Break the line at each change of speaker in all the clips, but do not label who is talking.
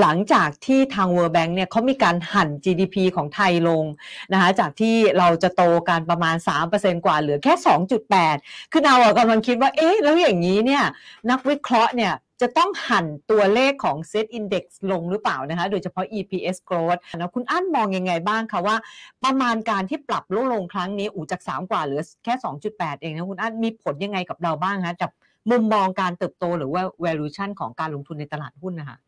หลังจากที่ทาง World Bank เนี่ยเขามีการหั่น GDP ของไทยลงนะคะจากที่เราจะโตการประมาณ 3%กว่าเหลือแค่ 2.8 คือเรากำลังคิดว่า เอ๊ะแล้วอย่างนี้เนี่ยนักวิเคราะห์เนี่ยจะต้องหั่นตัวเลขของ Set Index ลงหรือเปล่านะคะ โดยเฉพาะ EPS growth นะคุณอั้นมองยังไงบ้างคะว่า ประมาณการที่ปรับลดลงครั้งนี้ อูจาก 3 กว่าเหลือแค่ 2.8 เองนะคุณอั้นมีผลยังไงกับเราบ้างคะจากมุมมองการเติบโตหรือว่า valuation ของการลงทุนในตลาดหุ้นนะคะ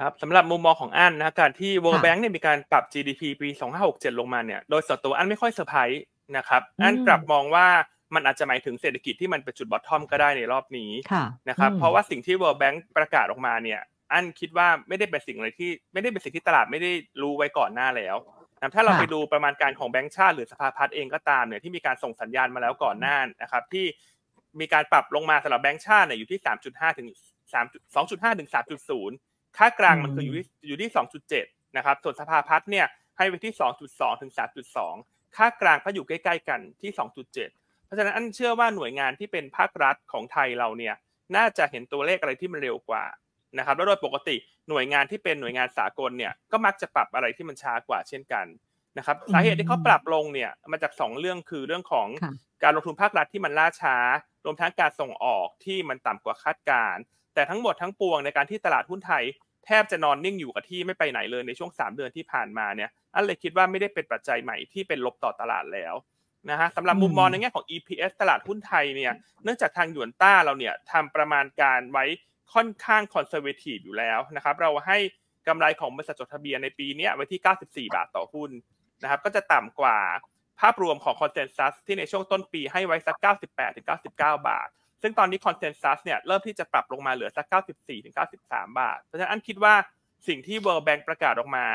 ครับสำหรับมุมมองของอันนะการที่ World Bank เนี่ยมีการปรับ GDP ปี 2567 ลงมาเนี่ยโดยส่วนตัวอันไม่ค่อยเซอร์ไพรส์นะครับ อันกลับมองว่ามันอาจจะหมายถึงเศรษฐกิจที่มันเป็นจุดบอททอมก็ได้ในรอบนี้นะครับเพราะว่าสิ่งที่ World Bank ประกาศออกมาเนี่ยอันคิดว่าไม่ได้เป็นสิ่งอะไรที่ไม่ได้เป็นสิ่งที่ตลาดไม่ได้รู้ไว้ก่อนหน้าแล้วนะถ้าเราไปดูประมาณการของแบงก์ชาติหรือสภาพัฒน์เองก็ตามเนี่ยที่มีการส่งสัญญาณมาแล้วก่อนหน้านะครับที่มีการปรับลงมาสำหรับแบงก์ชาติเนี่ยอยู่ที่ 3.5ถึง3.2.5ถึง3.0ค่ากลางมันคืออยู่ที่อยู่ที่็ดนะครับส่วนสภาพัฒน์เนี่ยให้ไว้ที่สสองจุดองถึงสสามจุดองค่ากลางก็อยู่ใกล้ ๆ กันที่สองจุดเจ็ดเพราะฉะนั้นอันเชื่อว่าหน่วยงานที่เป็นภาครัฐของไทยเราเนี่ยน่าจะเห็นตัวเลขอะไรที่มันเร็วกว่านะครับแล้วโดยปกติหน่วยงานที่เป็นหน่วยงานสากลเนี่ยก็มักจะปรับอะไรที่มันช้ากว่าเช่นกันนะครับสาเหตุที่เขาปรับลงเนี่ยมาจาก 2 เรื่องคือเรื่องของการลงทุนภาครัฐที่มันล่าช้า รวมทั้งการส่งออกที่มันต่ำกว่าคาดการแต่ทั้งหมดทั้งปวงในการที่ตลาดหุ้นไทยแทบจะนอนนิ่งอยู่กับที่ไม่ไปไหนเลยในช่วง 3 เดือนที่ผ่านมาเนี่ยอันเลยคิดว่าไม่ได้เป็นปัจจัยใหม่ที่เป็นลบต่อตลาดแล้วนะฮะสำหรับมุมมองในแง่ของ EPS ตลาดหุ้นไทยเนี่ย เนื่องจากทางหยวนต้าเราเนี่ยทำประมาณการไว้ค่อนข้างคอนเซอร์เวทีฟอยู่แล้วนะครับเราให้กำไรของบริษัทจดทะเบียนในปีนี้ไว้ที่ 94 บาทต่อหุ้นนะครับก็จะต่ำกว่าภาพรวมของคอนเซนแซสที่ในช่วงต้นปีให้ไว้สัก 98-99 บาทซึ่งตอนนี้คอนเซนแซสเนี่ยเริ่มที่จะปรับลงมาเหลือสัก94ถึง93 บาท เพราะฉะนั้นอันคิดว่าสิ่งที่ World Bank ประกาศออกมา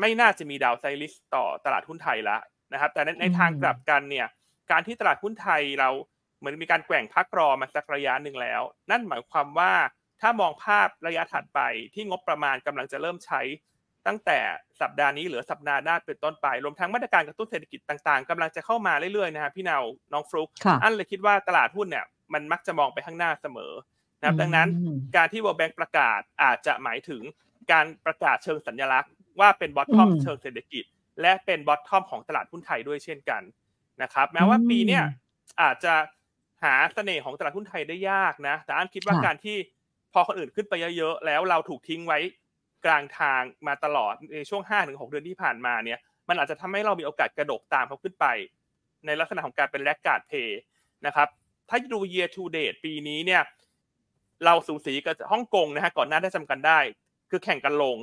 ไม่น่าจะมีดาวไซริสต่อตลาดหุ้นไทยแล้วนะครับ แต่ในทางกลับกันเนี่ยการที่ตลาดหุ้นไทยเราเหมือนมีการแกว่งพักรอมาสักระยะหนึ่งแล้ว นั่นหมายความว่าถ้ามองภาพระยะถัดไปที่งบประมาณกำลังจะเริ่มใช้ตั้งแต่สัปดาห์นี้หรือสัปดาห์หน้าเป็นต้นไปรวมทั้งมาตรการกระตุ้นเศรษฐกิจต่างๆ กำลังจะเข้ามาเรื่อยๆนะครับพี่เนาน้องฟลุ๊กอันเลยคิดว่าตลาดหุ้นเนี่ยมันมักจะมองไปข้างหน้าเสมอนะครับ ดังนั้นการที่ World Bank ประกาศอาจจะหมายถึงการประกาศเชิงสัญลักษณ์ว่าเป็นบอททอมเชิงเศรษฐกิจและเป็นบอททอมของตลาดหุ้นไทยด้วยเช่นกันนะครับแม้ว่าปีเนี้ยอาจจะหาเสน่ห์ของตลาดหุ้นไทยได้ยากนะแต่อันคิดว่าการที่พอคนอื่นขึ้นไปเยอะๆแล้วเราถูกทิ้งไว้กลางทางมาตลอดในช่วง5กเดือนที่ผ่านมาเนี่ย มันอาจจะทำให้เรามีโอกาสกระโดดตามเขาขึ้นไป ในลักษณะของการเป็นแลกการ์ดเพย์นะครับถ้าดู year to date ปีนี้เนี่ยเราสูสีกับฮ่องกงนะฮะก่อนหน้าได้จำกันได้ คือแข่งกันลง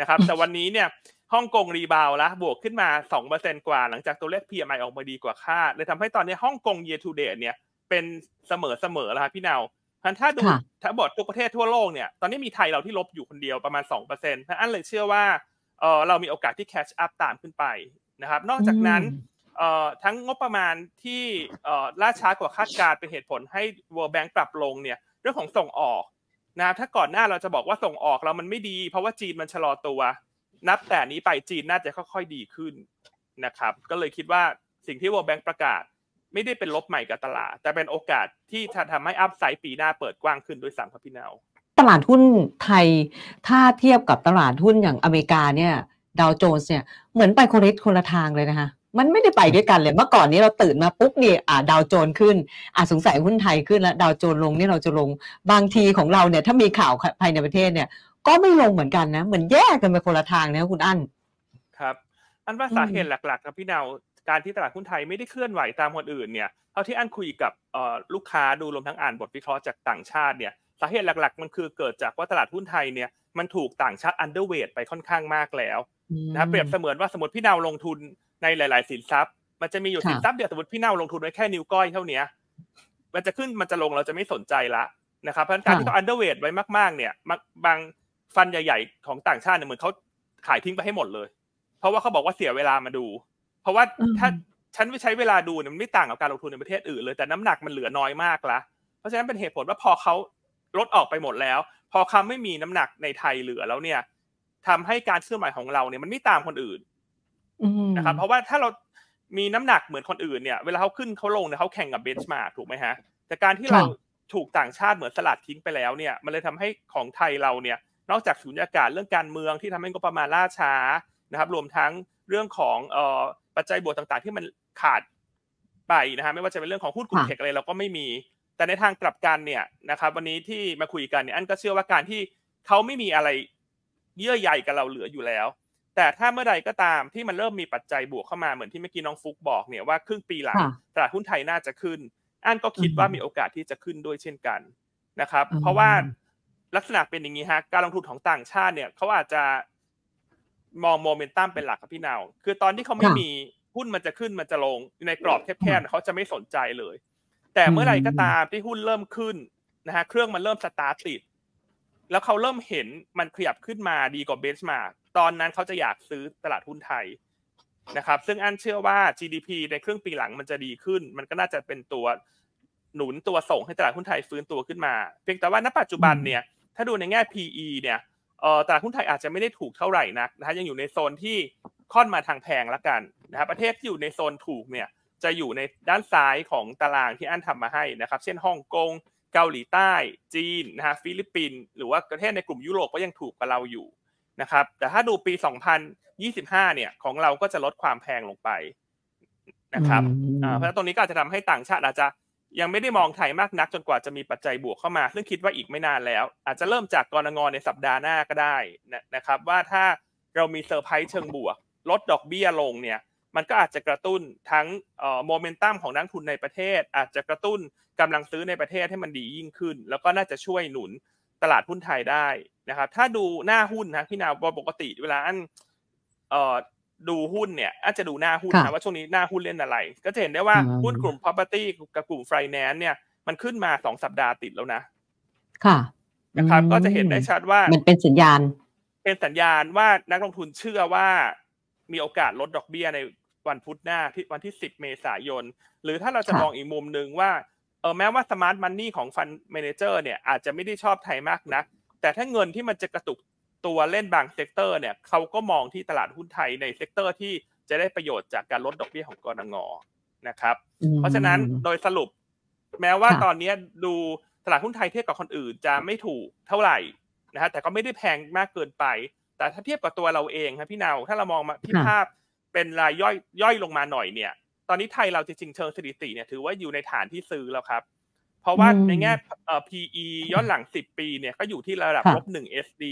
นะครับแต่วันนี้เนี่ยฮ่องกงรีบาวละบวกขึ้นมา 2%กว่าหลังจากตัวเลข PMI ออกมาดีกว่าคาดเลยทำให้ตอนนี้ฮ่องกง year to date เนี่ยเป็นเสมอเสมอแล้วครับพี่เนาพันถ้าดูถ้าบอดทุกประเทศทั่วโลกเนี่ยตอนนี้มีไทยเราที่ลบอยู่คนเดียวประมาณ 2%เพราะอันเลยเชื่อว่าเออเรามีโอกาสที่แคชอัพตามขึ้นไปนะครับ นอกจากนั้นทั้งงบประมาณที่ล่าช้ากว่าคาดการเป็นเหตุผลให้ World Bank ปรับลงเนี่ยเรื่องของส่งออกนะถ้าก่อนหน้าเราจะบอกว่าส่งออกเรามันไม่ดี เพราะว่าจีนมันชะลอตัว นับแต่นี้ไปจีนน่าจะค่อย ๆ ดีขึ้นนะครับ ก็เลยคิดว่าสิ่งที่ World Bank ประกาศ ไม่ได้เป็นลบใหม่กับตลาด แต่เป็นโอกาสที่จะทำให้อัพไซด์ปีหน้าเปิดกว้างขึ้นด้วยสังพี่นา
ตลาดหุ้นไทยถ้าเทียบกับตลาดหุ้นอย่างอเมริกาเนี่ยดาวโจนส์เนี่ยเหมือนไปคนละคนละทางเลยนะคะมันไม่ได้ไปด้วยกันเลย เมื่อก่อนนี้เราตื่นมาปุ๊บนี่อ่าดาวโจนขึ้นอ่าสงสัยหุ้นไทยขึ้นแล้วดาวโจนลงนี่เราจะลง บางทีของเราเนี่ยถ้ามีข่าวภายในประเทศเนี่ย ก็ไม่ลงเหมือนกันนะ เหมือนแยกกันไปคนละทางนะคุณอั้น
ครับ อันว่าสาเหตุหลักๆ ครับพี่ดาว การที่ตลาดหุ้นไทยไม่ได้เคลื่อนไหวตามคนอื่นเนี่ย เท่าที่อันคุยกับลูกค้าดูรวมทั้งอ่านบทวิเคราะห์จากต่างชาติเนี่ย สาเหตุหลัก ๆมันคือเกิดจากว่าตลาดหุ้นไทยเนี่ย มันถูกต่างชาติอันเดอร์เวทไปค่อนข้างมากแล้วนะเปรียบเสมือนว่าสมมติพี่เนาลงทุนในหลาย ๆ สินทรัพย์ มันจะมีอยู่สินทรัพย์เดียวสมมติพี่เนาลงทุนไว้แค่นิ้วก้อยเท่านี้ มันจะขึ้นมันจะลงเราจะไม่สนใจละนะครับ เพราะการที่เขาอันเดอร์เวทไว้มาก ๆ เนี่ย บางฟันใหญ่ ๆ ของต่างชาติเนี่ยเหมือนเขาขายทิ้งไปให้หมดเลย เพราะว่าเขาบอกว่าเสียเวลามาดู เพราะว่าถ้าฉันไปใช้เวลาดูเนี่ยมันไม่ต่างกับการลงทุนในประเทศอื่นเลยแต่น้ำหนักมันเหลือน้อยมากละ เพราะฉะนั้นเป็นเหตุผลว่าพอเขาลดออกไปหมดแล้ว พอคำไม่มีน้ำหนักในไทยเหลือแล้วเนี่ยทำให้การเคลื่อนไหวของเราเนี่ยมันไม่ตามคนอื่นนะครับเพราะว่าถ้าเรามีน้ำหนักเหมือนคนอื่นเนี่ย เวลาเขาขึ้นเขาลงเนี่ยเขาแข่งกับเบนช์มาร์กถูกไหมฮะแต่การที่เราถูกต่างชาติเหมือนสลัดทิ้งไปแล้วเนี่ยมันเลยทำให้ของไทยเราเนี่ย นอกจากสุญญากาศเรื่องการเมืองที่ทำให้งบประมาณล่าช้านะครับ รวมทั้งเรื่องของปัจจัยบวกต่าง ๆ ที่มันขาดไปนะฮะไม่ว่าจะเป็นเรื่องของหุ้นกลุ่มเทคอะไรเราก็ไม่มี แต่ในทางกลับกันเนี่ยนะครับวันนี้ที่มาคุยกันเนี่ยอันก็เชื่อว่าการที่เขาไม่มีอะไรเยื่อใยกับเราเหลืออยู่แล้ว แต่ถ้าเมื่อใดก็ตามที่มันเริ่มมีปัจจัยบวกเข้ามาเหมือนที่เมื่อกี้น้องฟุกบอกเนี่ยว่า ครึ่งปีหลังตลาดหุ้นไทยน่าจะขึ้น อันก็คิดว่ามีโอกาสที่จะขึ้นด้วยเช่นกันนะครับ เพราะว่าลักษณะเป็นอย่างนี้ฮะ การลงทุนของต่างชาติเนี่ยเขาอาจจะมองโมเมนตัมเป็นหลักครับพี่นาวคือตอนที่เขาไม่มีหุ้นมันจะขึ้นมันจะลงในกรอบแคบๆเขาจะไม่สนใจเลย แต่เมื่อไหร่ก็ตามที่หุ้นเริ่มขึ้นนะฮะเครื่องมันเริ่มสตาร์ทติดแล้วเขาเริ่มเห็นมันขยับขึ้นมาดีกว่าเบนช์มาตอนนั้นเขาจะอยากซื้อตลาดหุ้นไทยนะครับซึ่งอันเชื่อว่า GDP ในเครื่องปีหลังมันจะดีขึ้น มันก็น่าจะเป็นตัวหนุนตัวส่งให้ตลาดหุ้นไทยฟื้นตัวขึ้นมาเพียงแต่ว่าณ ปัจจุบันเนี่ยถ้าดูในแง่ PE เนี่ยตลาดหุ้นไทยอาจจะไม่ได้ถูกเท่าไหร่นักนะฮะยังอยู่ในโซนที่ค่อนมาทางแพงละกันนะครับประเทศที่อยู่ในโซนถูกเนี่ยจะอยู่ในด้านซ้ายของตารางที่อันทำมาให้นะครับ เช่นฮ่องกงเกาหลีใต้จีนนะฮะฟิลิปปินส์หรือว่าประเทศในกลุ่มยุโรปก็ยังถูกกว่าเราอยู่นะครับแต่ถ้าดูปี 2025 เนี่ย ของเราก็จะลดความแพงลงไปนะครับเพราะฉะนั้นตรงนี้ก็อาจจะทำให้ต่างชาติ อาจจะยังไม่ได้มองไทยมากนัก จนกว่าจะมีปัจจัยบวกเข้ามา ซึ่งคิดว่าอีกไม่นานแล้ว อาจจะเริ่มจากกรงงในสัปดาห์หน้าก็ได้นะครับว่าถ้าเรามีเซอร์ไพรส์เชิงบวก ลดดอกเบี้ยลงเนี่ยมันก็อาจจะกระตุ้นทั้งโมเมนตัมของนักทุนในประเทศอาจจะกระตุ้นกำลังซื้อในประเทศให้มันดียิ่งขึ้น แล้วก็น่าจะช่วยหนุนตลาดหุ้นไทยได้นะครับ ถ้าดูหน้าหุ้นนะพี่นาวปกติเวลาอันดูหุ้นเนี่ย อาจจะดูหน้าหุ้นนะว่าช่วงนี้หน้าหุ้นเล่นอะไร ก็จะเห็นได้ว่าหุ้นกลุ่ม property กับกลุ่ม finance เนี่ยมันขึ้นมาสองสัปดาห์ติดแล้วนะ
ค่ะ นะครับก็จะเห็นได้ชัดว่ามันเป็นสัญญาณ
เป็นสัญญาณว่านักลงทุนเชื่อว่ามีโอกาสลดดอกเบี้ยในวันพุธหน้าที่วันที่สิบเมษายน หรือถ้าเราจะมองอีกมุมหนึ่งว่าเออแม้ว่าสมาร์ทมันนี่ของฟันเมนเจอร์เนี่ยอาจจะไม่ได้ชอบไทยมากนักแต่ถ้าเงินที่มันจะกระตุกตัวเล่นบางเซกเตอร์เนี่ยเขาก็มองที่ตลาดหุ้นไทยในเซกเตอร์ที่จะได้ประโยชน์จากการลดดอกเบี้ยของกรงงนะครับเพราะฉะนั้นโดยสรุปแม้ว่าตอนนี้ดูตลาดหุ้นไทยเทียบกับคนอื่นจะไม่ถูกเท่าไหร่นะฮะแต่ก็ไม่ได้แพงมากเกินไป แต่ถ้าเทียบกับตัวเราเองครับพี่นาวถ้าเรามองมาที่ภาพเป็นรายย่อยย่อยลงมาหน่อยเนี่ยตอนนี้ไทยเราจริงๆเชิงสถิติเนี่ยถือว่าอยู่ในฐานที่ซื้อแล้วครับ เพราะว่าในแง่เอ่อ PE ย้อนหลัง 10 ปีเนี่ยก็อยู่ที่ระดับลบหนึ่ง SD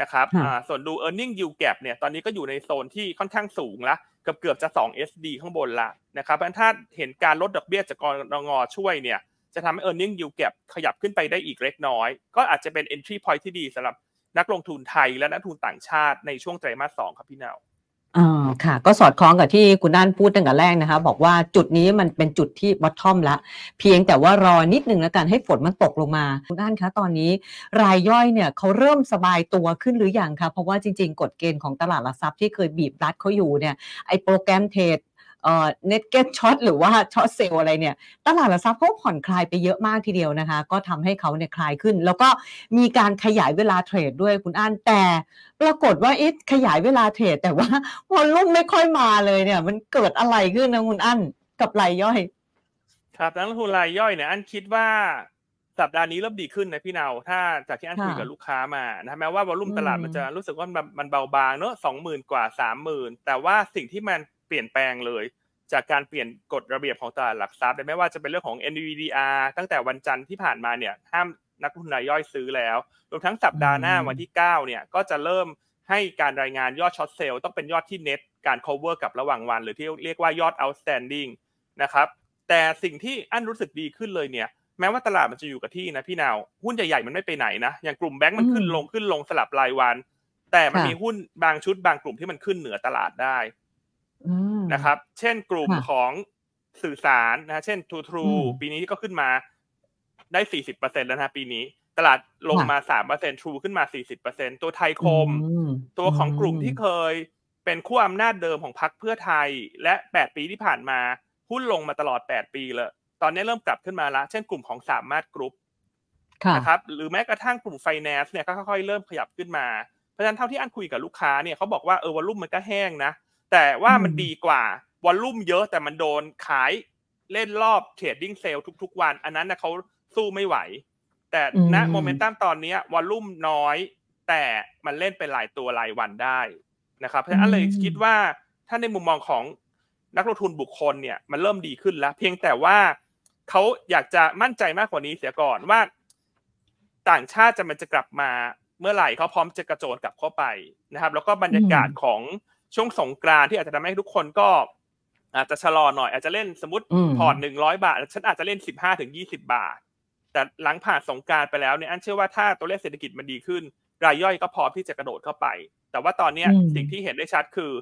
นะครับอ่าส่วนดู e a r n i n g yield gap เนี่ยตอนนี้ก็อยู่ในโซนที่ค่อนข้างสูงละเกือบเกือบจะ 2 SD ข้างบนละนะครับเพราะถ้าเห็นการลดดอกเบี้ยจากกรงงช่วยเนี่ยจะทำให้ e a r n i n g yield gap ขยับขึ้นไปได้อีกเล็กน้อย ก็อาจจะเป็น entry point ที่ดีสำหรับนักลงทุนไทยและนักทุนต่างชาติในช่วงไตรมาสสองครับพี่นาว
อ่าค่ะ ก็สอดคล้องกับที่คุณด้านพูดตั้งแต่แรกนะคะ บอกว่าจุดนี้มันเป็นจุดที่บอททอมละ เพียงแต่ว่ารอนิดนึงแล้วกันให้ฝนมันตกลงมา คุณด้านคะ ตอนนี้รายย่อยเนี่ยเขาเริ่มสบายตัวขึ้นหรืออยังคะ เพราะว่าจริงๆกฎเกณฑ์ของตลาดหลักทรัพย์ที่เคยบีบรัดเขาอยู่เนี่ยไอโปรแกรมเทรดเน็ตเก็ตช็อตหรือว่าช็อตเซลอะไรเนี่ยตลาดหลักทรัพย์เขาผ่อนคลายไปเยอะมากทีเดียวนะคะ ก็ทำให้เขาเนี่ยคลายขึ้น แล้วก็มีการขยายเวลาเทรดด้วยคุณอ้านแต่ ปรากฏว่าเอ๊ะขยายเวลาเทรดแต่ว่าวอลลุ่มไม่ค่อยมาเลยเนี่ย มันเกิดอะไรขึ้นนะคุณอั้นกับรายย่อย
ครับนักลงทุนรายย่อยเนี่ยอั้นคิดว่า สัปดาห์นี้เริ่มดีขึ้นนะพี่เนาถ้าจากที่อันคุยกับลูกค้ามานะแม้ว่าวอลุ่มตลาดมันจะรู้สึกว่ามันเบาบางเนอะสองหมื่นกว่าสามหมื่นแต่ว่าสิ่งที่มันเปลี่ยนแปลงเลย จากการเปลี่ยนกฎระเบียบของตลาดหลักทรัพย์ไม่ว่าจะเป็นเรื่องของ NVDR ตั้งแต่วันจันทร์ที่ผ่านมาเนี่ยห้ามนักลงทุนรายย่อยซื้อแล้วรวมทั้งสัปดาห์หน้าวันที่9เนี่ยก็จะเริ่มให้การรายงานยอดช็อตเซลล์ต้องเป็นยอดที่เน็ต การ cover กับระหว่างวันหรือที่เรียกว่ายอด outstanding นะครับแต่สิ่งที่อันรู้สึกดีขึ้นเลยเนี่ยแม้ว่าตลาดมันจะอยู่กับที่นะพี่นาวหุ้นใหญ่ๆมันไม่ไปไหนนะ อย่างกลุ่มแบงก์มันขึ้นลงขึ้นลงสลับรายวัน แต่มันมีหุ้นบางชุดบางกลุ่มที่มันขึ้นเหนือตลาดได้นะครับ เช่น กลุ่มของสื่อสารนะ เช่น t ูทรูปีนี้ก็ขึ้นมาได้สี่สิบเปอร์เซ็นแล้วนะปีนี้ ตลาดลงมาสามเปอร์เซ็นทรูขึ้นมาสี่สิบเปอร์เซ็นตัวไทยคม ตัวของกลุ่มที่เคยเป็นคู่อำนาจเดิมของพรรคเพื่อไทย และแปดปีที่ผ่านมา หุ้นลงมาตลอดแปดปีเลยตอนนี้เริ่มกลับขึ้นมาละ เช่นกลุ่มของสามารถกรุ๊ปนะครับ หรือแม้กระทั่งกลุ่มไฟแนนซ์เนี่ยก็ค่อยๆเริ่มขยับขึ้นมาเพราะฉะนั้นเท่าที่อันคุยกับลูกค้าเนี่ยเขาบอกว่าเออวอลุ่มมันก็แห้งนะแต่ว่ามันดีกว่าวอลลุ่มเยอะแต่มันโดนขายเล่นรอบเทรดดิ้งเซลทุกๆ วัน อันนั้นนะเขาสู้ไม่ไหว แต่ณโมเมนตัมตอนนี้วอลลุ่มน้อย แต่มันเล่นเป็นหลายตัวรายวันได้นะครับเพราะฉะนั้นเลยคิดว่าถ้าในมุมมองของนักลงทุนบุคคลเนี่ยมันเริ่มดีขึ้นแล้ว เพียงแต่ว่าเขาอยากจะมั่นใจมากกว่านี้เสียก่อนว่า ต่างชาติจะมันจะกลับมาเมื่อไหร่เขาพร้อมจะกระโจนกลับเข้าไปนะครับ แล้วก็บรรยากาศของช่วงสงกรานที่อาจจะทำให้ทุกคนก็อาจจะชะลอหน่อยอาจจะเล่นสมมติพอร์ตหนึ่งร้อยบาทฉันอาจจะเล่นสิบห้าถึงยี่สิบาท แต่หลังผ่านสงการไปแล้วเนี่ยอันเชื่อว่าถ้าตัวเลขเศรษฐกิจมันดีขึ้น รายย่อยก็พร้อมที่จะกระโดดเข้าไป แต่ว่าตอนนี้สิ่งที่เห็นได้ชัดคือ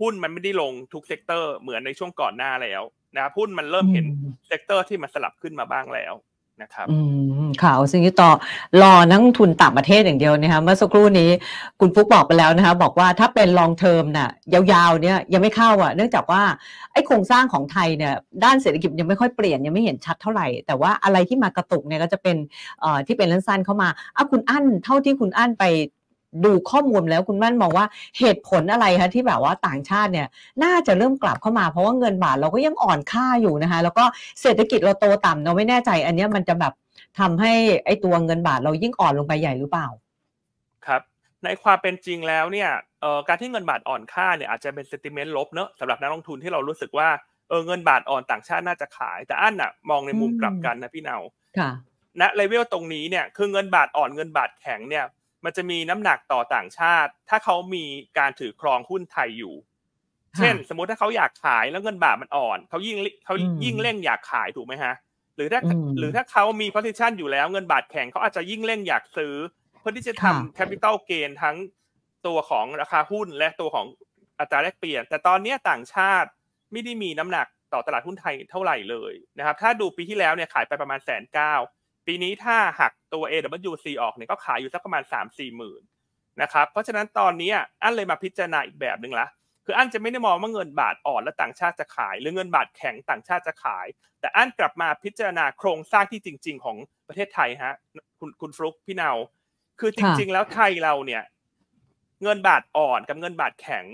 หุ้นมันไม่ได้ลงทุกเซกเตอร์เหมือนในช่วงก่อนหน้าแล้วนะหุ้นมันเริ่มเห็นเซกเตอร์ที่มันสลับขึ้นมาบ้างแล้วนะครับ อื
มข่าวซึ่งต่อ รอนักทุนต่างประเทศอย่างเดียวนะคะ เมื่อสักครู่นี้คุณฟุกบอกไปแล้วนะคะ บอกว่าถ้าเป็นลองเทอมน่ะ ยาวๆเนี่ยยังไม่เข้าอ่ะ เนื่องจากว่า ไอ้โครงสร้างของไทยเนี่ย ด้านเศรษฐกิจยังไม่ค่อยเปลี่ยนยังไม่เห็นชัดเท่าไหร่ แต่ว่าอะไรที่มากระตุกเนี่ย ก็จะเป็นเอ่อที่เป็นสั้นเข้ามาอ่ะคุณอั้นเท่าที่คุณอั้นไปดูข้อมูลแล้วคุณมั่นมองว่าเหตุผลอะไรคะที่แบบว่าต่างชาติเนี่ย น่าจะเริ่มกลับเข้ามาเพราะว่าเงินบาทเราก็ยังอ่อนค่าอยู่นะคะ แล้วก็เศรษฐกิจเราโตต่ำเราไม่แน่ใจอันนี้มันจะแบบทำให้ไอ้ตัวเงินบาทเรายิ่งอ่อนลงไปใหญ่หรือเปล่า
ครับ ในความเป็นจริงแล้วเนี่ยการที่เงินบาทอ่อนค่าเนี่ยอาจจะเป็นเซติเมนต์ลบเนอะสำหรับนักลงทุนที่เรารู้สึกว่าเออเงินบาทอ่อนต่างชาติน่าจะขายแต่อันน่ะมองในมุมกลับกันนะพี่เนาค่ะณเลเวลตรงนี้เนี่ยคือเงินบาทอ่อนเงินบาทแข็งเนี่ยมันจะมีน้ำหนักต่อต่างชาติ ถ้าเขามีการถือครองหุ้นไทยอยู่ เช่น สมมติถ้าเขาอยากขายแล้วเงินบาทมันอ่อนเขายิ่งเขายิ่งเร่งอยากขายถูกไหมฮะหรือถ้าหรือถ้าเขามี position อยู่แล้วเงินบาทแข็งเขาอาจจะยิ่งเร่งอยากซื้อเพื่อที่จะทำ capital gain ทั้งตัวของราคาหุ้น และตัวของอัตราแลกเปลี่ยน แต่ตอนนี้ต่างชาติไม่ได้มีน้ำหนักต่อตลาดหุ้นไทยเท่าไหร่เลยนะครับถ้าดูปีที่แล้วเนี่ยขายไปประมาณแสนเก้าปีนี้ถ้าหักตัว AWC ออกเนี่ยก็ขายอยู่สักประมาณ3 4หมื่นนะครับเพราะฉะนั้นตอนนี้อันเลยมาพิจารณาอีกแบบหนึ่งละคืออันจะไม่ได้มองว่าเงินบาทอ่อนและต่างชาติจะขาย หรือเงินบาทแข็งต่างชาติจะขาย แต่อันกลับมาพิจารณาโครงสร้างที่จริง ๆ ของประเทศไทยฮะ คุณคุณฟลุกพี่เนา คือจริงๆ แล้วไทยเราเนี่ย เงินบาทอ่อนกับเงินบาทแข็ง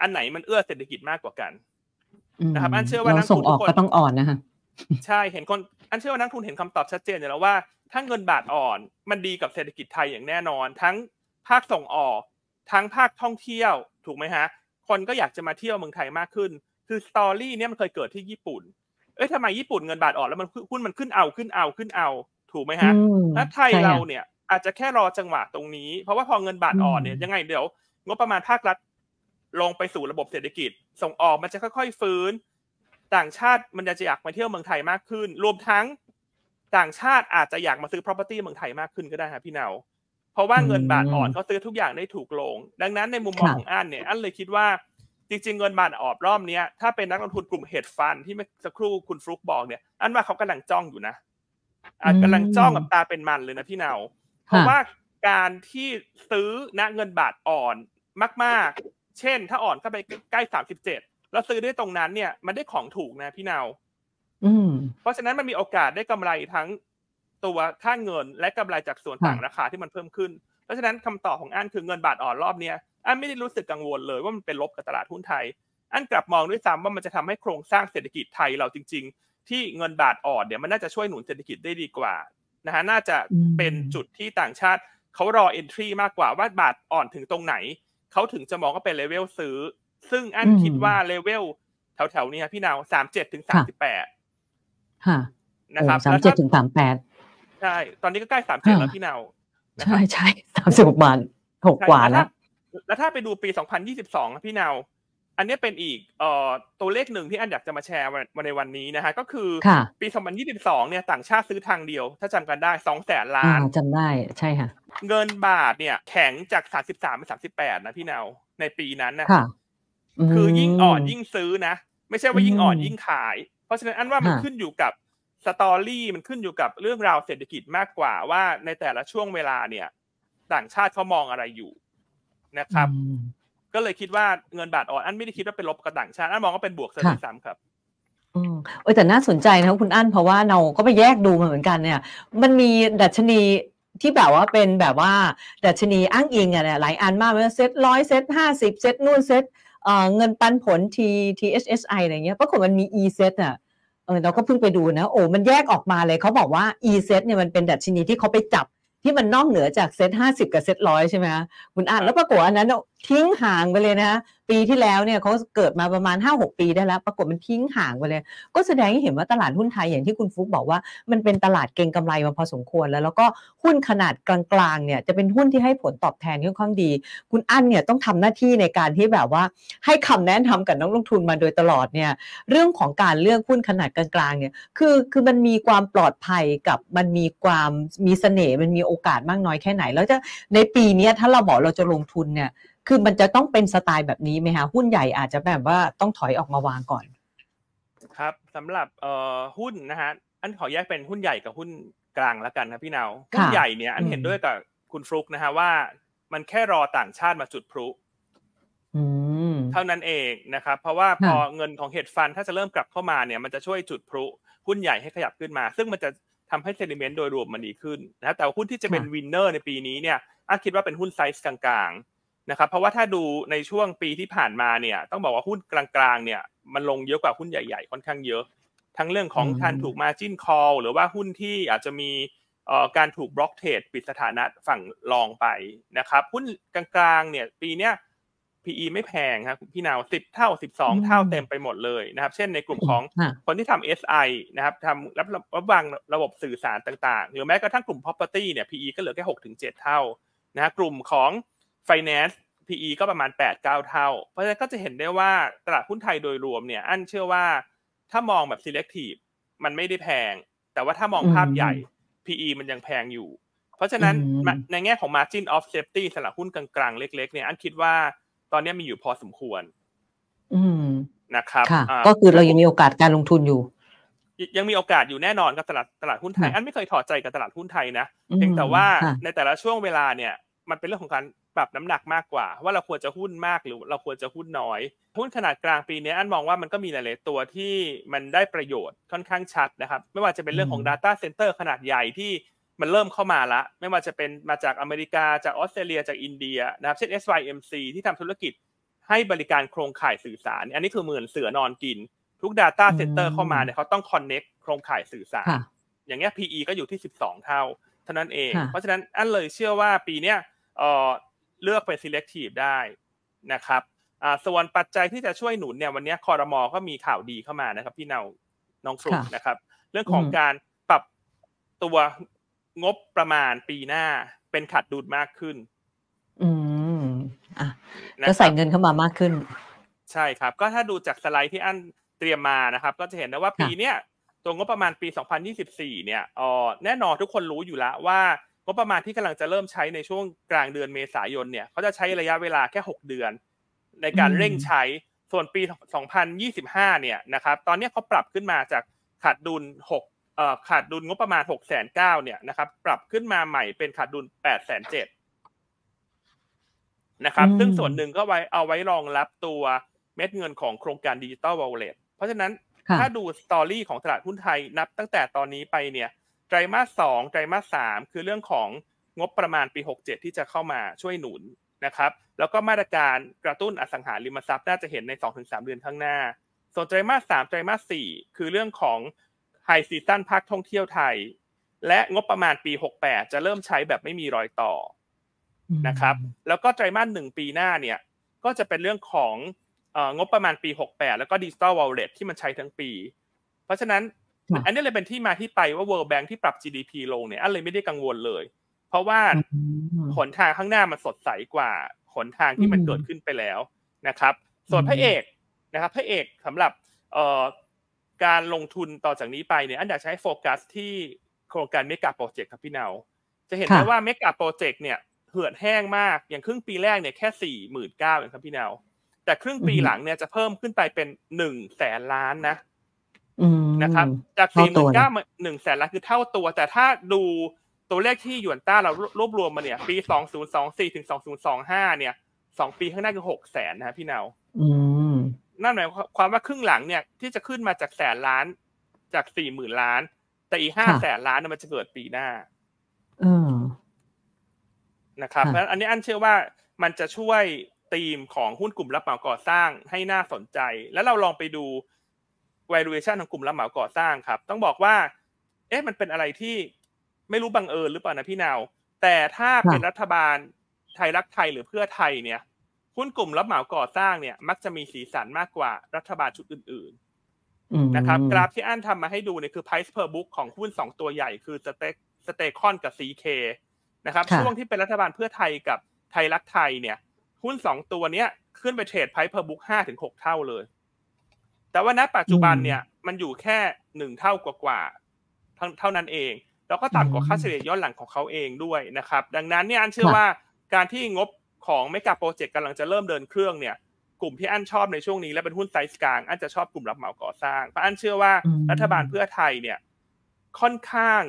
อันไหนมันเอื้อเศรษฐกิจมากกว่ากัน
นะครับอันเชื่อว่านักส่งออกก็ต้องอ่อนนะคะ
ใช่เห็นคนอันเชื่อว่านักทุนเห็นคำตอบชัดเจนอยู่แล้วว่าถ้าเงินบาทอ่อนมันดีกับเศรษฐกิจไทยอย่างแน่นอน ทั้งภาคส่งออก ทั้งภาคท่องเที่ยวถูกไหมฮะคนก็อยากจะมาเที่ยวเมืองไทยมากขึ้น คือสตอรี่เนี่ยมันเคยเกิดที่ญี่ปุ่นเอ้ยทำไมญี่ปุ่นเงินบาทอ่อนแล้วมันหุ้นมันขึ้นเอาขึ้นเอาขึ้นเอาถูกไหมฮะแล้วไทยเราเนี่ย อาจจะแค่รอจังหวะตรงนี้ เพราะว่าพอเงินบาทอ่อนเนี่ยยังไงเดี๋ยวงบประมาณภาครัฐลงไปสู่ระบบเศรษฐกิจส่งออกมันจะค่อย ๆ ฟื้นต่างชาติมันจะอยากมาเที่ยวเมืองไทยมากขึ้น รวมทั้ง ต่างชาติอาจจะอยากมาซื้อ property เมืองไทยมากขึ้นก็ได้ครับพี่เนาเพราะว่าเงินบาทอ่อน เขาซื้อทุกอย่างได้ถูกลง ดังนั้นในมุมมองของอันเนี่ยอันเลยคิดว่า จริงๆเงินบาทอ่อนรอบนี้ถ้าเป็นนักลงทุนกลุ่มเฮดฟันที่เมื่อสักครู่คุณฟลุกบอกเนี่ย อันว่าเขากำลังจ้องอยู่นะอาจกำลังจ้องกับตาเป็นมันเลยนะพี่เนาเพราะว่าการที่ซื้อณเงินบาทอ่อนมากๆ เช่น ถ้าอ่อนก็ไปใกล้สามสิบเจ็ดแล้วซื้อได้ตรงนั้นเนี่ยมันได้ของถูกนะพี่นาวเพราะฉะนั้นมันมีโอกาสได้กำไรทั้ง ตัวค่าเงินและกำไรจากส่วนต่างราคาที่มันเพิ่มขึ้น เพราะฉะนั้นคำตอบของอันคือเงินบาทอ่อนรอบเนี้ยอันไม่ได้รู้สึกกังวลเลยว่ามันเป็นลบกับตลาดหุ้นไทยอันกลับมองด้วยซ้ำว่ามันจะทำให้โครงสร้างเศรษฐกิจไทยเราจริง ๆ ที่เงินบาทอ่อนเนี่ย มันน่าจะช่วยหนุนเศรษฐกิจได้ดีกว่า นะฮะน่าจะเป็นจุดที่ต่างชาติเขารอ entry มากกว่าว่าบาทอ่อนถึงตรงไหนเขาถึงจะมองว่าเป็นเลเวลซื้อซึ่งอันคิดว่า เลเวลแถวๆนี้ครับพี่นาวสามเจ็ดถึงสามสิบแปด
ค่ะนะครับสามเจ็ดถึงสามแปด
ใช่ ตอนนี้ก็ใกล้สามเจ็ดแล้วพี่นาว
ใช่ใช่สามสิบหกบาทหกกว่าแล้ว
แล้วถ้าไปดูปีสองพันยี่สิบสองพี่นาวอันนี้เป็นอีกเอ่อตัวเลขหนึ่งที่อันอยากจะมาแชร์วันในวันนี้นะฮะก็คือปีสองพันยี่สิบสองเนี่ย ต่างชาติซื้อทางเดียว ถ้าจำกันได้สองแสนล้านจำได้ใช่ค่ะเงินบาทเนี่ย แข็งจากสามสิบสามเป็นสามสิบแปดนะพี่นาวในปีนั้นนะ
คือยิ่งอ่อนยิ่ง
ซื้อนะ ไม่ใช่ว่ายิ่งอ่อนยิ่งขาย เพราะฉะนั้นอันว่ามันขึ้นอยู่กับสตอรี่มันขึ้นอยู่กับเรื่องราวเศรษฐกิจมากกว่าว่าในแต่ละช่วงเวลาเนี่ย ต่างชาติเขามองอะไรอยู่ นะครับ ก็เลยคิดว่าเงินบาทอ่อนอันไม่ได้คิดว่าเป็นลบกับต่างชาติ อันมองว่าเป็นบวกซะด้วยซ้ำครับ
อืเออแต่น่าสนใจนะคุณอั้นเพราะว่าเราก็ไปแยกดูมาเหมือนกัน เนี่ย มันมีดัชนีที่แบบว่าเป็นแบบว่า ดัชนีอ้างอิงอะเนี่ยหลายอันมากเลยเซตร้อยเซตห้าสิบเซตนู่นเซตเงินปันผล T THSI อะไรเงี้ยปรากฏมันมี EZ อ่ะเออเราก็เพิ่งไปดูนะ โอ้มันแยกออกมาเลยเขาบอกว่า EZ เนี่ยมันเป็นดัชนีที่เขาไปจับที่มันนอกเหนือจากเซตห้าสิบกับเซตร้อยใช่ไหมคุณอ่านแล้วปรากฏอันนั้นทิ้งห่างไปเลยนะปีที่แล้วเนี่ยเขาเกิดมาประมาณ5-6ปีได้แล้ว ปรากฏมันทิ้งห่างไปเลย ก็แสดงให้เห็นว่าตลาดหุ้นไทยอย่างที่คุณฟุกบอกว่ามันเป็นตลาดเก่งกำไรมาพอสมควร แล้วแล้วก็หุ้นขนาดกลางๆเนี่ยจะเป็นหุ้นที่ให้ผลตอบแทนค่อนข้างดี คุณอั้นเนี่ยต้องทำหน้าที่ในการที่แบบว่าให้คำแนะนำกับนักลงทุนมาโดยตลอดเนี่ยเรื่องของการเลือกหุ้นขนาดกลางๆเนี่ยคือคือมันมีความปลอดภัยกับมันมีความมีเสน่ห์มันมีโอกาสมากน้อยแค่ไหน แล้วจะในปีนี้ถ้าเราบอกเราจะลงทุนเนี่ยคือมันจะต้องเป็นสไตล์แบบนี้ไหมฮะหุ้นใหญ่อาจจะแบบว่าต้องถอยออกมาวางก่อน
ครับสำหรับเอ่อหุ้นนะฮะอันขอแยกเป็นหุ้นใหญ่กับหุ้นกลางแล้วกันนะพี่นาวหุ้นใหญ่เนี่ย อันเห็นด้วยกับคุณฟลุกนะฮะว่า มันแค่รอต่างชาติมาจุดพลุเท่านั้นเองนะครับเพราะว่าพอเงินของเฮดฟันถ้าจะเริ่มกลับเข้ามาเนี่ย มันจะช่วยจุดพลุหุ้นใหญ่ให้ขยับขึ้นมา ซึ่งมันจะทำให้เซนิเมนต์โดยรวมมันดีขึ้นนะแต่หุ้นที่จะเป็นวินเนอร์ในปีนี้เนี่ยอาคิดว่าเป็นหุ้นไซส์กลางๆนะครับ เพราะว่าถ้าดูในช่วงปีที่ผ่านมาเนี่ย ต้องบอกว่าหุ้นกลางๆ เนี่ย มันลงเยอะกว่าหุ้นใหญ่ๆ ค่อนข้างเยอะ ทั้งเรื่องของการถูกมาจิ้นคอลหรือว่าหุ้นที่อาจจะมีการถูกบล็อกเทรดปิดสถานะฝั่งรองไปนะครับ หุ้นกลางๆเนี่ยปีเนี้ย PE ไม่แพงครับพี่นาวสิบเท่าสิบสองเท่าเต็มไปหมดเลยนะครับ เช่นในกลุ่มของคนที่ทำ SI นะครับทำรับรับวางระบบสื่อสารต่าง ๆ หรือแม้กระทั่งกลุ่ม property เนี่ย PE ก็เหลือแค่หกถึงเจ็ดเท่านะกลุ่มของ Finance PE ก็ประมาณ 8-9 เท่า เพราะฉะนั้นก็จะเห็นได้ว่า ตลาดหุ้นไทยโดยรวมเนี่ย อันเชื่อว่าถ้ามองแบบ selective มันไม่ได้แพง แต่ว่าถ้ามองภาพใหญ่ PE มันยังแพงอยู่ เพราะฉะนั้นในแง่ของ margin of safety สำหรับหุ้นกลางๆ เล็กๆ เนี่ย อันคิดว่า ตอนนี้มีอยู่พอสมควรนะครับก็คือเรายั
งมีโอกาสการลงทุนอยู่
ยังมีโอกาสอยู่แน่นอนกับตลาดตลาดหุ้นไทย อันไม่เคยถอดใจกับตลาดหุ้นไทยนะ เพียงแต่ว่าในแต่ละช่วงเวลาเนี่ยมันเป็นเรื่องของการปรับน้ำหนักมากกว่า ว่าเราควรจะหุ้นมากหรือเราควรจะหุ้นน้อยหุ้นขนาดกลางปีนี้อันมองว่ามันก็มีหลายๆตัวที่มันได้ประโยชน์ค่อนข้างชัดนะครับไม่ว่าจะเป็นเรื่องของ Data Center ขนาดใหญ่ที่มันเริ่มเข้ามาละไม่ว่าจะเป็นมาจากอเมริกาจากออสเตรเลียจากอินเดียนะครับเช่น SYMC ที่ทำธุรกิจให้บริการโครงข่ายสื่อสารอันนี้คือเหมือนเสือนอนกิน ทุก Data Center เข้ามาเนี่ยเขาต้อง Connect โครงข่ายสื่อสาร อย่างเงี้ย PE ก็อยู่ที่ 12 เท่า เท่านั้นเองเพราะฉะนั้นอันเลยเชื่อว่าปีเนี้ยเลือกเป็น selective ได้นะครับส่วนปัจจัยที่จะช่วยหนุนเนี่ยวันนี้คอรมอก็มีข่าวดีเข้ามานะครับ พี่เนาน้องฟลุกนะครับ เรื่องของการปรับตัวงบประมาณปีหน้าเป็นขัดดุลมากขึ้น
อืมอ่ะก็ใส่เงินเข้ามามากขึ้น
ใช่ครับ ก็ถ้าดูจากสไลด์ที่อันเตรียมมานะครับ ก็จะเห็นได้ว่าปี เนี้ยตัวงบประมาณปี 2024เนี่ยอ๋อแน่นอนทุกคนรู้อยู่แล้วว่างบประมาณที่กำลังจะเริ่มใช้ในช่วงกลางเดือนเมษายน เนี่ย เขาจะใช้ระยะเวลาแค่ 6 เดือน ในการเร่งใช้ส่วนปี 2025เนี่ยนะครับตอนนี้เขาปรับขึ้นมาจากขาดดุล6เอ่อขาดดุลงบประมาณ6 0 9 0 0เนี่ยนะครับปรับขึ้นมาใหม่เป็นขาดดุล8 7 0 0 0นะครับ ซึ่งส่วนหนึ่งก็ไว้เอาไว้รองรับตัวเม็ดเงินของโครงการดิจิตอลวอลเล็ตเพราะฉะนั้นถ้าดูสตอรี่ของตลาดหุ้นไทยนับตั้งแต่ตอนนี้ไปเนี่ยไตรมาสสองไตรมาสสามคือเรื่องของงบประมาณปี 67 ที่จะเข้ามาช่วยหนุนนะครับ แล้วก็มาตรการกระตุ้นอสังหาริมทรัพย์น่าจะเห็นใน 2-3 เดือนข้างหน้า ส่วนไตรมาสสามไตรมาสสี่คือเรื่องของไฮซีซันภาคท่องเที่ยวไทย และงบประมาณปี 68 จะเริ่มใช้แบบไม่มีรอยต่อนะครับ แล้วก็ไตรมาสหนึ่งปีหน้าเนี่ยก็จะเป็นเรื่องของงบประมาณปี 68 แล้วก็ดิจิตอลวอลเล็ตที่มันใช้ทั้งปี เพราะฉะนั้นอันนี้เลยเป็นที่มาที่ไปว่า World Bank ที่ปรับ GDP ลงเนี่ยอันเลยไม่ได้กังวลเลย เพราะว่าหนทางข้างหน้ามันสดใสกว่าหนทางที่มันเกิดขึ้นไปแล้วนะครับ ส่วนพระเอกนะครับพระเอกสำหรับการลงทุนต่อจากนี้ไปเนี่ยอันอยากใช้โฟกัสที่โครงการเมกะโปรเจกต์ครับพี่เนาจะเห็นได้ว่าเมกะโปรเจกต์เนี่ย เหือดแห้งมากอย่างครึ่งปีแรกเนี่ยแค่สี่หมื่นเก้าเองครับพี่เนาแต่ครึ่งปีหลังเนี่ยจะเพิ่มขึ้นไปเป็นหนึ่งแสนล้านนะนะครับ จากสี่หมื่นเก้าหนึ่งแสนล้านคือเท่าตัว แต่ถ้าดูตัวเลขที่หยวนต้าเรารวบรวมมาเนี่ย ปีสองศูนย์สองสี่ถึงสองศูนย์สองห้าเนี่ยสองปีข้างหน้าคือหกแสนนะพี่เนานั่นหมายความว่าครึ่งหลัง เนี่ยที่จะขึ้นมาจากแสนล้าน จากสี่หมื่นล้าน แต่อีกห้าแสนล้านมันจะเกิดปีหน้านะครับเพราะอันนี้อันเชื่อว่ามันจะช่วยธีมของหุ้นกลุ่มรับเหมาก่อสร้างให้น่าสนใจ แล้วเราลองไปดู valuation ของกลุ่มรับเหมาก่อสร้างครับ ต้องบอกว่า เอ๊ะ มันเป็นอะไรที่ไม่รู้บังเอิญหรือเปล่านะพี่นาว แต่ถ้าเป็นรัฐบาลไทยรักไทยหรือเพื่อไทยเนี่ย หุ้นกลุ่มรับเหมาก่อสร้างเนี่ยมักจะมีสีสันมากกว่ารัฐบาลชุดอื่นๆนะครับ กราฟที่อ่านทำมาให้ดูเนี่ยคือ price per book ของหุ้นสองตัวใหญ่คือสเต็กสเตคอนกับ CK นะครับ ช่วงที่เป็นรัฐบาลเพื่อไทยกับไทยรักไทยเนี่ย หุ้นสองตัวเนี้ยขึ้นไปเทรดไพร์เพอร์บุ๊กห้าถึงหกเท่าเลยแต่ว่าณปัจจุบันเนี่ยมันอยู่แค่หนึ่งเท่ากว่ากว่า เท่านั้นเอง แล้วก็ต่ำกว่าค่าเฉลี่ยย้อนหลังของเขาเองด้วยนะครับ ดังนั้น เนี่ยอันเชื่อว่าการที่งบของเมกบโปรเจกต์กำลังจะเริ่มเดินเครื่องเนี่ย กลุ่มที่อันชอบในช่วงนี้และเป็นหุ้นไซส์กลางอันจะชอบกลุ่มรับเหมาก่อสร้างเพราะอันเชื่อว่ารัฐบาลเพื่อไทยเนี่ย ค่อนข้าง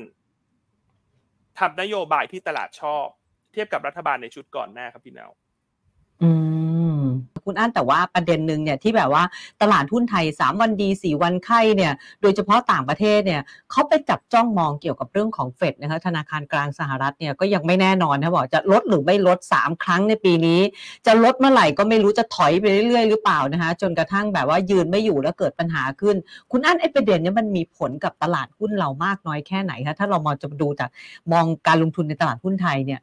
ทำนโยบายที่ตลาดชอบ เทียบกับรัฐบาลในชุดก่อนหน้าครับพี่เนา
อืมคุณอั้นแต่ว่าประเด็นหนึ่งเนี่ยที่แบบว่าตลาดหุ้นไทย 3 วันดี 4 วันไข้เนี่ยโดยเฉพาะต่างประเทศเนี่ยเขาไปจับจ้องมองเกี่ยวกับเรื่องของเฟดนะคะธนาคารกลางสหรัฐเนี่ยก็ยังไม่แน่นอนนะบอกจะลดหรือไม่ลด 3 ครั้งในปีนี้ จะลดเมื่อไหร่ก็ไม่รู้จะถอยไปเรื่อย ๆหรือเปล่านะคะจนกระทั่งแบบว่ายืนไม่อยู่แล้วเกิดปัญหาขึ้น คุณอั้นไอ้ประเด็นนี้มันมีผลกับตลาดหุ้นเรามากน้อยแค่ไหนคะถ้าเรามองจะดูจากมองการลงทุนในตลาดหุ้นไทยเนี่ย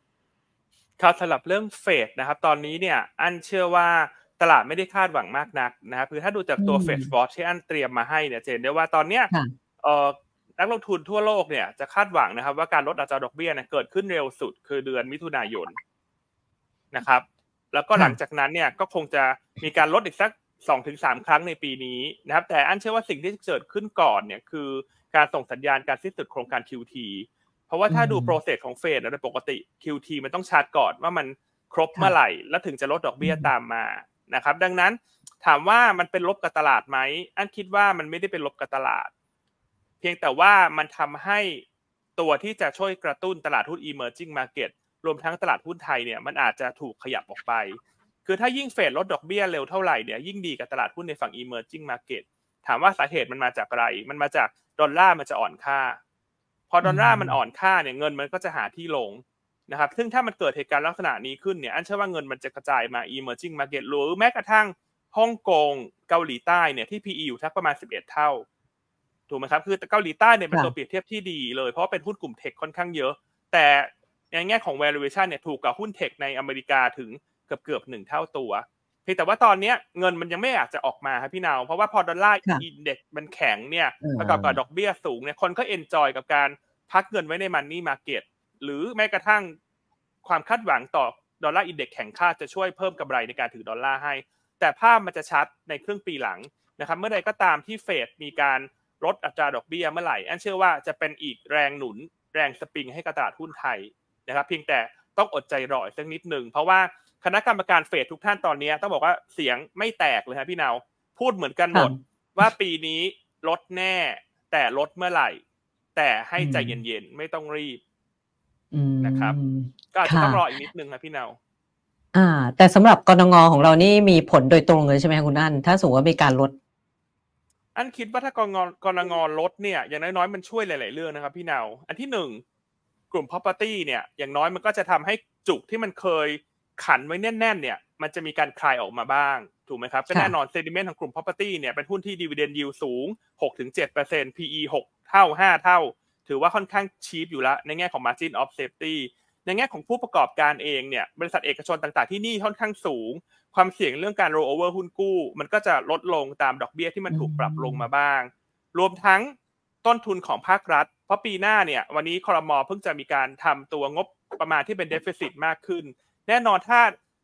ครับสำหรับเรื่องเฟดนะครับตอนนี้เนี่ยอันเชื่อว่าตลาดไม่ได้คาดหวังมากนักนะครับคือถ้าดูจากตัวเฟดฟอสที่อันเตรียมมาให้เนี่ยเจนได้ว่าตอนเนี้ยนักลงทุนทั่วโลกเนี่ยจะคาดหวังนะครับ ว่าการลดอัตราดอกเบี้ยเนี่ยเกิดขึ้นเร็วสุด คือเดือนมิถุนายนนะครับ แล้วก็หลังจากนั้นเนี่ยก็คงจะมีการลดอีกสักสองถึงสามครั้งในปีนี้นะครับ แต่อันเชื่อว่าสิ่งที่เกิดขึ้นก่อนเนี่ยคือ การส่งสัญญาณการสิ้นสุดโครงการ QT ราะว่าถ้าดูโปรเซสของเฟดโดยปกติ QT มันต้องชาร์จก่อนว่ามันครบเมื่อไหร่ แล้วถึงจะลดดอกเบี้ยตามมานะครับดังนั้นถามว่ามันเป็นลบกับตลาดไหมอันคิดว่ามันไม่ได้เป็นลบกับตลาด เพียงแต่ว่ามันทำให้ตัวที่จะช่วยกระตุ้นตลาดหุ้น emerging market รวมทั้งตลาดหุ้นไทยเนี่ยมันอาจจะถูกขยับออกไป คือถ้ายิ่งเฟดลดดอกเบี้ยเร็วเท่าไหร่เนี่ยยิ่งดีกับตลาดหุ้นในฝั่ง emerging market ถามว่าสาเหตุมันมาจากอะไร มันมาจากดอลลาร์มันจะอ่อนค่าพอดอลลาร์มันอ่อนค่าเนี่ยเงินมันก็จะหาที่ลงนะครับ ซึ่งถ้ามันเกิดเหตุการณ์ลักษณะนี้ขึ้นเนี่ย อันเชื่อว่าเงินมันจะกระจายมา emerging market หรือแม้กระทั่งฮ่องกงเกาหลีใต้เนี่ยที่ PE อยู่ทักประมาณ 11 เท่า ถูกไหมครับคือเกาหลีใต้เนี่ยเป็นตัวเปรียบเทียบที่ดีเลยเพราะเป็นหุ้นกลุ่มเทคค่อนข้างเยอะ แต่ในแง่ของ valuation เนี่ยถูกกว่าหุ้นเทคในอเมริกาถึงเกือบเกือบหนึ่งเท่าตัวพียงแต่ว่าตอนเนี้ยเงินมันยังไม่อาจจะออกมาครับพี่นาว เพราะว่าพอดอลลาร์อินเด็กซ์มันแข็งเนี่ยประกอบกับดอกเบี้ยสูงเนี่ยคนก็เอนจอยกับการพักเงินไว้ในมันนี่มาเก็ตหรือแม้กระทั่งความคาดหวังต่อดอลลาร์อินเด็กซ์แข็งค่าจะช่วยเพิ่มกำไรในการถือดอลลาร์ให้ แต่ภาพมันจะชัดในครึ่งปีหลังนะครับ เมื่อใดก็ตามที่เฟดมีการลดอัตราดอกเบี้ยเมื่อไหร่อันเชื่อว่าจะเป็นอีกแรงหนุน แรงสปริงให้กระตลาดหุ้นไทยนะครับเพียงแต่ต้องอดใจรออีกสักนิดหนึ่งเพราะว่าคณะกรรมการเฟดทุกท่านตอนนี้ต้องบอกว่าเสียงไม่แตกเลยครับพี่เนา พูดเหมือนกันหมดว่าปีนี้ลดแน่แต่ลดเมื่อไหร่แต่ให้ใจเย็นๆ ไม่ต้องรีบ
นะครับก็อาจจะต้องรออี
กนิดนึงนะพี่เนา
อ่า แต่สำหรับกรงงของเรานี่มีผลโดยตรงเลยใช่ไหมคุณอันถ้าสมมติว่ามีการลด
อันคิดว่าถ้ากรงกรงลดเนี่ยอย่างน้อยๆมันช่วยหลายๆเรื่องนะครับ พี่เนาอันที่หนึ่งกลุ่ม property เนี่ย อย่างน้อยมันก็จะทำให้จุกที่มันเคยขันไว้แน่นๆเนี่ยมันจะมีการคลายออกมาบ้าง ถูกไหมครับก็แน่นอนเซนิเมนต์ของกลุ่ม property เนี่ยเป็นหุ้นที่ดีเวเดนยิวสูง 6-7% PE 6 เท่า 5 เท่า ถือว่าค่อนข้างชีพอยู่ละในแง่ของ margin of safety ในแง่ของผู้ประกอบการเองเนี่ยบริษัทเอกชนต่างๆที่นี่ค่อนข้างสูง ความเสี่ยงเรื่องการ roll over หุ้นกู้ มันก็จะลดลงตามดอกเบี้ยที่มันถูกปรับลงมาบ้าง รวมทั้งต้นทุนของภาครัฐ เพราะปีหน้าเนี่ยวันนี้คอรมอเพิ่งจะมีการทำตัวงบประมาณที่เป็นเดฟเฟซิตมากขึ้นแน่นอนถ้า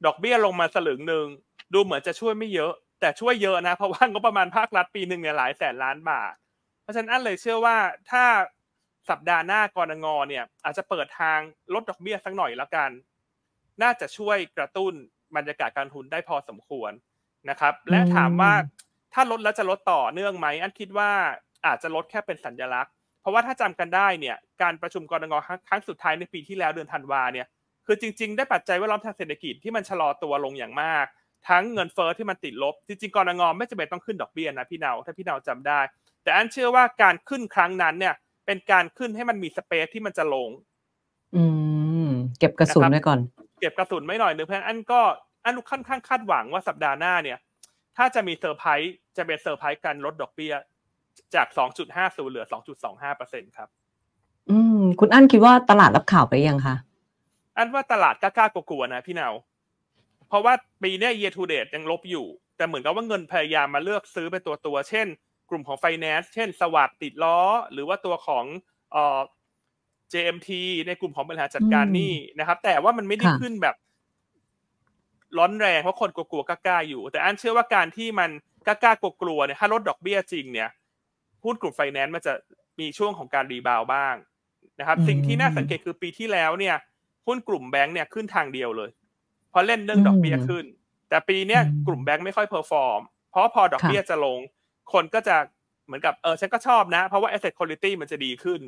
ดอกเบี้ยลงมาสลึงหนึ่งดูเหมือนจะช่วยไม่เยอะ แต่ช่วยเยอะนะ เพราะว่างบประมาณภาครัฐปีหนึ่งเนี่ยหลายแสนล้านบาทเพราะฉะนั้นเลยเชื่อว่าถ้าสัปดาห์หน้ากรงงเนี่ยอาจจะเปิดทางลดดอกเบี้ยสักหน่อยแล้วกัน น่าจะช่วยกระตุ้นบรรยากาศการทุนได้พอสมควรนะครับ และถามว่าถ้าลดแล้วจะลดต่อเนื่องไหมอันคิดว่าอาจจะลดแค่เป็นสัญลักษณ์ เพราะว่าถ้าจำกันได้เนี่ย การประชุมกรงงครั้งสุดท้ายในปีที่แล้วเดือนธันวาเนี่ยคือจริงๆได้ปัจจัยแวดล้อมทางเศรษฐกิจที่มันชะลอตัวลงอย่างมาก ทั้งเงินเฟอ้อที่มันติดลบ จริง ๆกรงงไม่จำเป็นต้องขึ้นดอกเบี้ยนะพี่เนาถ้าพี่เนาจำได้ แต่อันเชื่อว่าการขึ้นครั้งนั้นเนี่ย เป็นการขึ้นให้มันมีสเปซที่มันจะลง
อืมเก็บกระสุนไว้ก่อน
เก็บกระสุนไว้หน่อยหนึ่งเพราะอันก็อันค่อนข้างคาดหวังว่าสัปดาห์หน้า เนี่ยถ้าจะมีเซอร์ไพรส์จะเป็นเซอร์ไพรส์การลดดอกเบี้ย จาก2.50เหลือ2.25เปอร์เซ็นครับ
อืมคุณอั้นคิดว่าตลาดรับข่าวไปยังคะ
อันว่าตลาดกล้ากลัว ๆ นะ พี่เนา เพราะว่าปีนี้ year to date ยังลบอยู่ แต่เหมือนกับว่าเงินพยายามมาเลือกซื้อเป็นตัวตัวเช่น กลุ่มของไฟแนนซ์เช่นสวัสดติดล้อ หรือว่าตัวของเอ่อ JMT ในกลุ่มของบริหารจัดการนี่นะครับ แต่ว่ามันไม่ได้ขึ้นแบบร้อนแรงเพราะคนกลัว ๆกล้ากาอยู่ แต่อันเชื่อว่าการที่มันกล้ากลัวๆเนี่ย ถ้าลดดอกเบี้ยจริงเนี่ย พูดกลุ่มไฟแนนซ์มันจะมีช่วงของการรีบาวบ้างนะครับ สิ่งที่น่าสังเกตคือปีที่แล้วเนี่ยหุ้นกลุ่มแบงค์เนี่ยขึ้นทางเดียวเลย เพราะเล่นเรื่องดอกเบี้ยขึ้น แต่ปีเนี้ย กลุ่มแบงค์ไม่ค่อยเพอร์ฟอร์มเพราะพอดอกเบี้ยจะลง คนก็จะเหมือนกับเออฉันก็ชอบนะ เพราะว่า asset quality มันจะดีขึ้น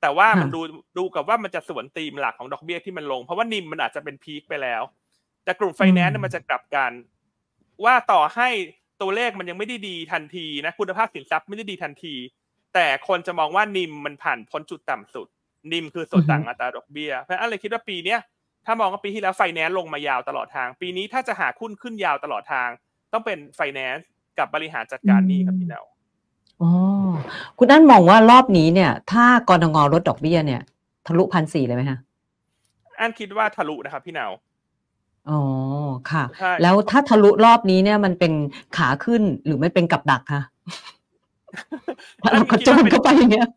แต่ว่ามันดูดูกับว่ามันจะสวนตีมหลักของดอกเบี้ยที่มันลง เพราะว่านิมมันอาจจะเป็นพีคไปแล้ว แต่กลุ่มไฟแนนซ์มันจะกลับกัน ว่าต่อให้ตัวเลขมันยังไม่ได้ดีทันทีนะ คุณภาพสินทรัพย์ไม่ได้ดีทันที แต่คนจะมองว่านิมมันผ่านพ้นจุดต่ำสุดนิมคือส่วนต่างอัตราดอกเบี้ยเพราะอะไรคิดว่าปีเนี้ยถ้ามองว่าปีที่แล้วไฟแนนซ์ลงมายาวตลอดทาง ปีนี้ถ้าจะหาคุ้นขึ้นยาวตลอดทาง ต้องเป็นไฟแนนซ์กับบริหารจัดการนี้ครับพี่เนว
อ๋อคุณนั่นมองว่ารอบนี้เนี่ยถ้ากรงงลดดอกเบี้ยเนี่ย ทะลุพันสี่เลยไหมคะ
อันคิดว่าทะลุนะครับพี่เนา
อ๋อค่ะแล้วถ้าทะลุรอบนี้เนี่ย มันเป็นขาขึ้นหรือไม่เป็นกับดักคะเรากระโจนเข้าไปอย่างเงี้ย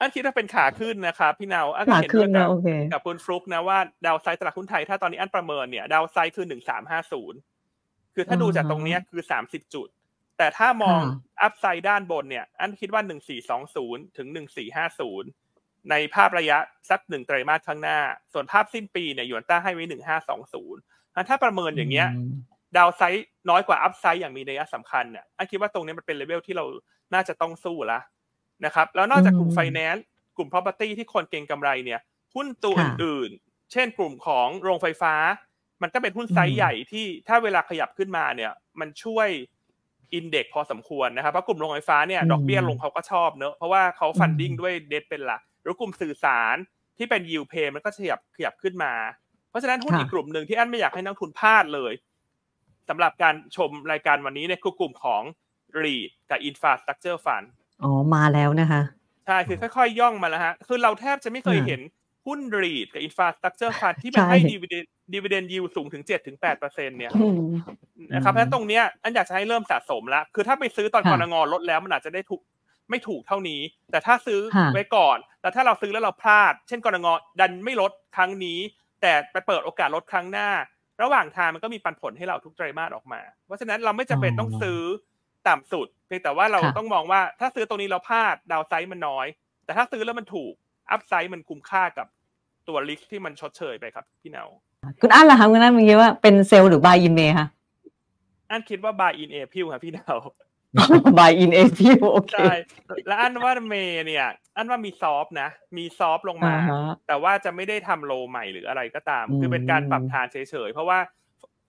อันคิดว่าเป็นขาขึ้นนะครับพี่นาวอันเห็นด้วยกับกับคุณฟลุกนะว่าดาวไซต์ตลาดหุ้นไทย ถ้าตอนนี้อันประเมินเนี่ย ดาวไซต์คือหนึ่งสามห้าศูนย์คือถ้าดูจากตรงนี้คือสามสิบจุด แต่ถ้ามองอัพไซด์ด้านบนเนี่ย อันคิดว่าหนึ่งสี่สองศูนย์ถึงหนึ่งสี่ห้าศูนย์ในภาพระยะสักหนึ่งไตรมาสข้างหน้า ส่วนภาพสิ้นปีเนี่ยยวนต้าให้ไว้หนึ่งห้าสองศูนย์ถ้าประเมินอย่างเงี้ยดาวไซต์น้อยกว่าอัพไซด์อย่างมีนัยสำคัญเนี่ยอันคิดว่าตรงนี้มันเป็นเลเวลที่เราน่าจะต้องสู้ละนะครับแล้วนอกจากกลุ่มไฟแนนซ์กลุ่ม property ที่คนเก่งกำไรเนี่ยหุ้นตัวอื่นๆเช่นกลุ่มของโรงไฟฟ้า มันก็เป็นหุ้นไซส์ใหญ่ที่ถ้าเวลาขยับขึ้นมาเนี่ยมันช่วยอินเด็กพอสมควรนะครับเพราะกลุ่มโรงไฟฟ้าเนี่ยดอกเบี้ยลงเขาก็ชอบเนอะเพราะว่าเขาฟันดิ้งด้วยเดทเป็นหลักหรือกลุ่มสื่อสารที่เป็นยิวเพย์มันก็ขยับขยับขึ้นมา เพราะฉะนั้นหุ้นอีกกลุ่มหนึ่งที่อันไม่อยากให้นักทุนพลาดเลย สำหรับการชมรายการวันนี้เนี่ยคือกลุ่มของรีดกับอินฟาสตรักเจอร์ฟัน
อ๋อ มาแล้วนะคะ
ใช่คือค่อยๆย่องมาแล้วฮะคือเราแทบจะไม่เคยเห็นหุ้นรีดกับอินฟาสตรักเจอร์ฟันที่มันให้ดีเวเดนดีเวเดนยิวสูงถึงเจ็ดถึงแปดเปอร์เซ็นเนี่ยนะครับเพราะตรงเนี้ยอันอยากจะให้เริ่มสะสมละคือถ้าไปซื้อตอนกรงอลดแล้วมันอาจจะได้ถูกไม่ถูกเท่านี้ แต่ถ้าซื้อไว้ก่อนแล้วถ้าเราซื้อแล้วเราพลาด เช่นกรงอดันไม่ลดครั้งนี้แต่ไปเปิดโอกาสลดครั้งหน้า ระหว่างทางมันก็มีปันผลให้เราทุกไตรมาสออกมา เพราะฉะนั้นเราไม่จำเป็นต้องซื้อต่ำสุดเพียงแต่ว่าเราต้องมองว่าถ้าซื้อตรงนี้เราพลาดดาวไซด์มันน้อย แต่ถ้าซื้อแล้วมันถูกอัพไซด์มันคุ้มค่ากับตัวลิสที่มันชดเชยไปครับพี่เนา
คุณอั้นล่ะครับคุณอั้นมึงคิดว่าเป็นเซลหรือบายอินเอคะ
อั้นคิดว่าบายอินเอพิวครับพี่เนา
บายอินเอพิวโอเคใช่
แล้วอั้นว่าเมเนี่ยอั้นว่ามีซอฟนะมีซอฟลงมา แต่ว่าจะไม่ได้ทำโลใหม่หรืออะไรก็ตาม คือเป็นการปรับฐานเฉยๆเพราะว่า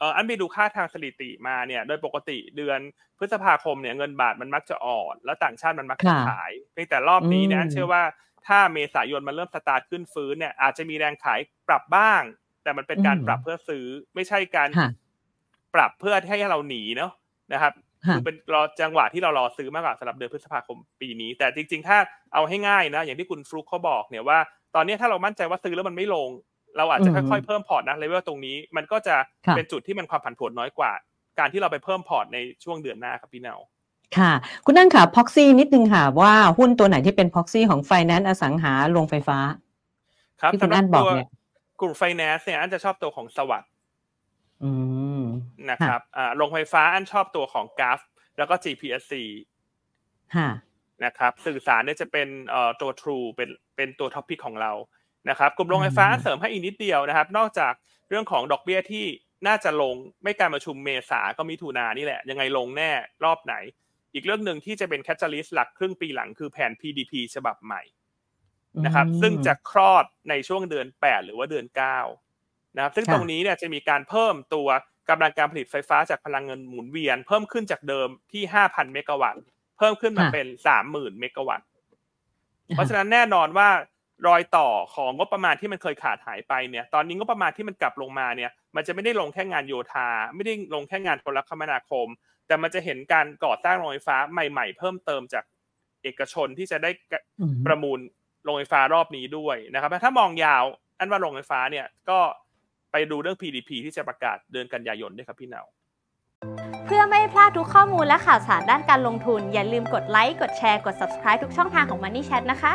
เอออันไปดูค่าทางสถิติมาเนี่ย โดยปกติเดือนพฤษภาคมเนี่ยเงินบาทมันมักจะอ่อน แล้วต่างชาติมันมักจะขายเพียงแต่รอบนี้นะเชื่อว่าถ้าเมษายนมันเริ่มสตาร์ทขึ้นฟื้นเนี่ย อาจจะมีแรงขายปรับบ้าง แต่มันเป็นการปรับเพื่อซื้อไม่ใช่การปรับเพื่อให้เราหนีเนาะนะครับคือเป็นรอจังหวะที่เรารอซื้อมากกว่าสำหรับเดือนพฤษภาคมปีนี้ แต่จริงๆถ้าเอาให้ง่ายนะอย่างที่คุณฟลุกเขาบอกเนี่ยว่าตอนนี้ถ้าเรามั่นใจว่าซื้อแล้วมันไม่ลงเราอาจจะค่อยๆเพิ่มพอร์ตนะเลเวลตรงนี้มันก็จะเป็นจุดที่มันความผันผวนน้อยกว่า การที่เราไปเพิ่มพอร์ตในช่วงเดือนหน้าครับพี่เนา
ค่ะ คุณนั่งค่ะพ็อกซี่นิดนึงค่ะ ว่าหุ้นตัวไหนที่เป็นพ็อกซี่ของไฟแนนซ์อสังหาโรงไฟฟ้า
ครับที่คุณนั่นบอกเนี่ย กลุ่มไฟแนนซ์เนี่ยอันจะชอบตัวของสวัสด์นะครับอ่าโรงไฟฟ้าอันชอบตัวของกราฟแล้วก็ GPSC นะครับสื่อสารเนี่ยจะเป็นเอ่อตัว True เป็นเป็นตัวท็อปพิกของเรานะครับกลุ่มโรงไฟฟ้าเสริมให้อีกนิดเดียวนะครับ นอกจากเรื่องของดอกเบี้ยที่น่าจะลงไม่การประชุมเมษาก็มีทุนานี่แหละ ยังไงลงแน่รอบไหน อีกเรื่องหนึ่งที่จะเป็นแคตตาลิสต์หลักครึ่งปีหลังคือแผน PDP ฉบับใหม่นะครับ ซึ่งจะคลอดในช่วงเดือน 8 หรือว่าเดือน 9 นะครับ ซึ่งตรงนี้เนี่ยจะมีการเพิ่มตัวกำลังการผลิตไฟฟ้าจากพลังเงินหมุนเวียน เพิ่มขึ้นจากเดิมที่5,000เมกะวัตต์เพิ่มขึ้นมาเป็น30,000เมกะวัตต์เพราะฉะนั้นแน่นอนว่ารอยต่อของงบประมาณที่มันเคยขาดหายไปเนี่ย ตอนนี้งบประมาณที่มันกลับลงมาเนี่ย มันจะไม่ได้ลงแค่งานโยธา ไม่ได้ลงแค่งานโทรคมนาคม แต่มันจะเห็นการก่อสร้างโรงไฟฟ้าใหม่ ๆ เพิ่มเติมจากเอกชนที่จะได้ประมูลโรงไฟฟ้ารอบนี้ด้วยนะครับถ้ามองยาว อันว่าโรงไฟฟ้าเนี่ยก็ไปดูเรื่อง PDP ที่จะประกาศเดือนกันยายนด้วยครับพี่เนา
เพื่อไม่พลาดทุกข้อมูลและข่าวสารด้านการลงทุน อย่าลืมกดไลค์ กดแชร์ กด subscribe ทุกช่องทางของ Money Chat นะคะ